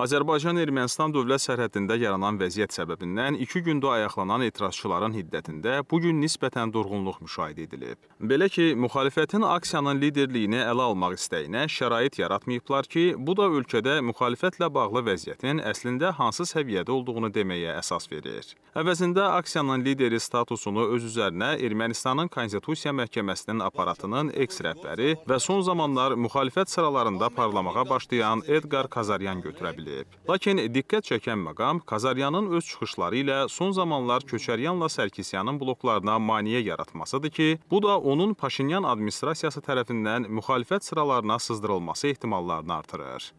Azərbaycan-Ermənistan dövlət sərhədində yaranan vəziyyət səbəbindən iki gündə ayaqlanan etirazçıların hiddətində bu gün nisbətən durğunluq müşahidə edilib. Belə ki, müxalifətin aksiyanın liderliyini ələ almaq istəyinə şərait yaratmayıblar ki, bu da ölkədə müxalifətlə bağlı vəziyyətin əslində hansı səviyyədə olduğunu deməyə əsas verir. Əvəzində aksiyanın lideri statusunu öz üzərinə Ermənistanın Konstitusiya Məhkəməsinin aparatının eks rəhbəri və son zamanlar müxalifət sıralarında parlamağa başlayan Edqar Kazaryan götürə bilər edilib. Lakin diqqət çəkən məqam Kazaryanın öz çıxışları ilə son zamanlar Köçəryanla Sərkisyanın bloklarına maneə yaratmasıdır ki, bu da onun Paşinyan administrasiyası tərəfindən müxalifət sıralarına sızdırılması ehtimallarını artırır.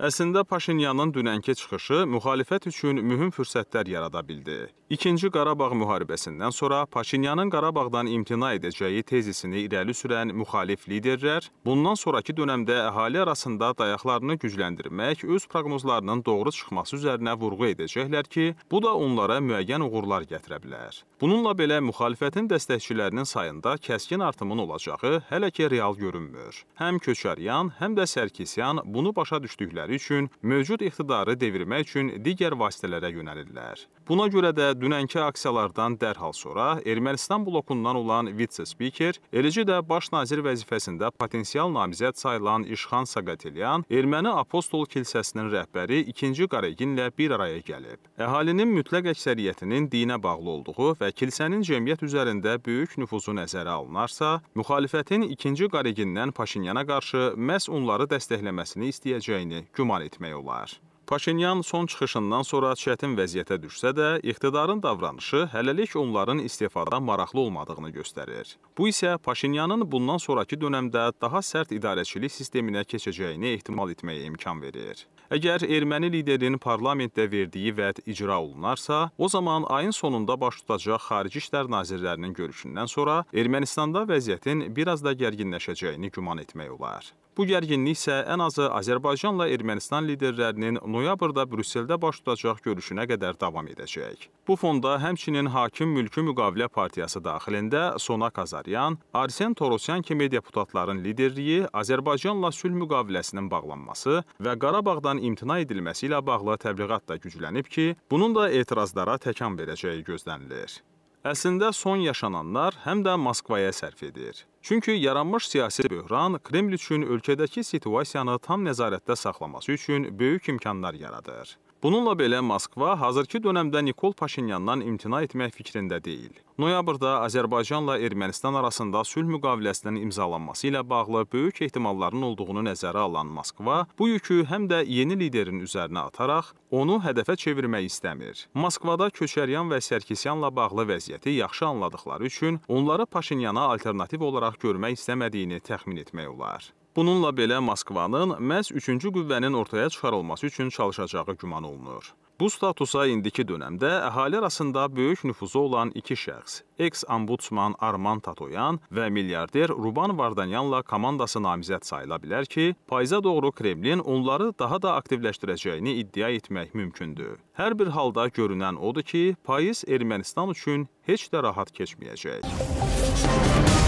Əslində Paşinyanın dünənki çıxışı müxalifət üçün mühüm fürsətlər yarada bildi. İkinci Qarabağ müharibəsindən sonra Paşinyanın Qarabağdan imtina edəcəyi tezisini irəli sürən müxalif liderlər bundan sonrakı dönəmdə əhali arasında dayaqlarını gücləndirmək, öz proqnozlarının doğru çıxması üzərinə vurğu edəcəklər ki, bu da onlara müəyyən uğurlar gətirə bilər. Bununla belə müxalifətin dəstəkçilərinin sayında kəskin artımın olacağı hələ ki real görünmür. Həm Köçəryan, həm də Sərkisyan bunu başa düşdükləri etmələri üçün mövcud iqtidarı devirmək üçün digər vasitələrə yönəlirlər. Buna görə də dünənki aksiyalardan dərhal sonra Ermənistan blokundan olan vitse-spiker, eləcə də baş nazir vəzifəsində potensial namizəd sayılan İşxan Saqatelyan Erməni Apostol Kilsəsinin rəhbəri 2-ci Qareginlə bir araya gəlib. Əhalinin mütləq əksəriyyətinin dinə bağlı olduğu və kilsənin cəmiyyət üzərində böyük nüfuzu nəzərə alınarsa, müxalifətin 2-ci Qaregindən Paşinyana qarşı məhz onları dəstəkləməsini istəyəcəyini görürük güman etmək olar. Paşinyan son çıxışından sonra çətin vəziyyətə düşsə də, iqtidarın davranışı hələlik onların istifadan maraqlı olmadığını göstərir. Bu isə Paşinyanın bundan sonrakı dönəmdə daha sərt idarəçilik sisteminə keçəcəyini ehtimal etməyə imkan verir. Əgər erməni liderin parlamentdə verdiyi vəd icra olunarsa, o zaman ayın sonunda baş tutacaq Xarici İşlər Nazirlərinin görüşündən sonra Ermənistanda vəziyyətin bir az da gərginləşəcəyini güman etmək olar. Bu gərginlik isə ən azı Azərbaycanla Ermənistan liderlərinin noyabrda Brüsseldə baş tutacaq görüşünə qədər davam edəcək. Bu fonda həmçinin Hakim Mülkü Müqavilə Partiyası daxilində Sona Kazaryan, Arsen Torosyan kimi deputatların liderliyi Azərbaycanla sülh müqaviləsinin bağlanması və Qarabağdan imtina edilməsi ilə bağlı təbliğat da güclənib ki, bunun da etirazlara təkan verəcəyi gözlənilir. Əslində son yaşananlar həm də Moskvaya sərf edir. Çünki yaranmış siyasi böhran Kreml üçün ölkədəki situasiyanı tam nəzarətdə saxlaması üçün böyük imkanlar yaradır. Bununla belə Moskva hazırki dönəmdə Nikol Paşinyandan imtina etmək fikrində deyil. Noyabrda Azərbaycanla Ermənistan arasında sülh müqaviləsinin imzalanması ilə bağlı böyük ehtimalların olduğunu nəzərə alan Moskva bu yükü həm də yeni liderin üzərinə ataraq onu hədəfə çevirmək istəmir. Moskvada Köçəryan və Sərkisyanla bağlı vəziyyəti yaxşı anladıqları üçün onları Paşinyana alternativ olaraq görmək istəmədiyini təxmin etmək olar. Bununla belə Moskvanın məhz üçüncü qüvvənin ortaya çıxarılması üçün çalışacağı güman olunur. Bu statusa indiki dönəmdə əhali arasında böyük nüfuzu olan iki şəxs, eks-ombudsman Arman Tatoyan və milyarder Ruban Vardanyanla komandası namizəd sayıla bilər ki, payıza doğru Kremlin onları daha da aktivləşdirəcəyini iddia etmək mümkündür. Hər bir halda görünən odur ki, payız Ermənistan üçün heç də rahat keçməyəcək.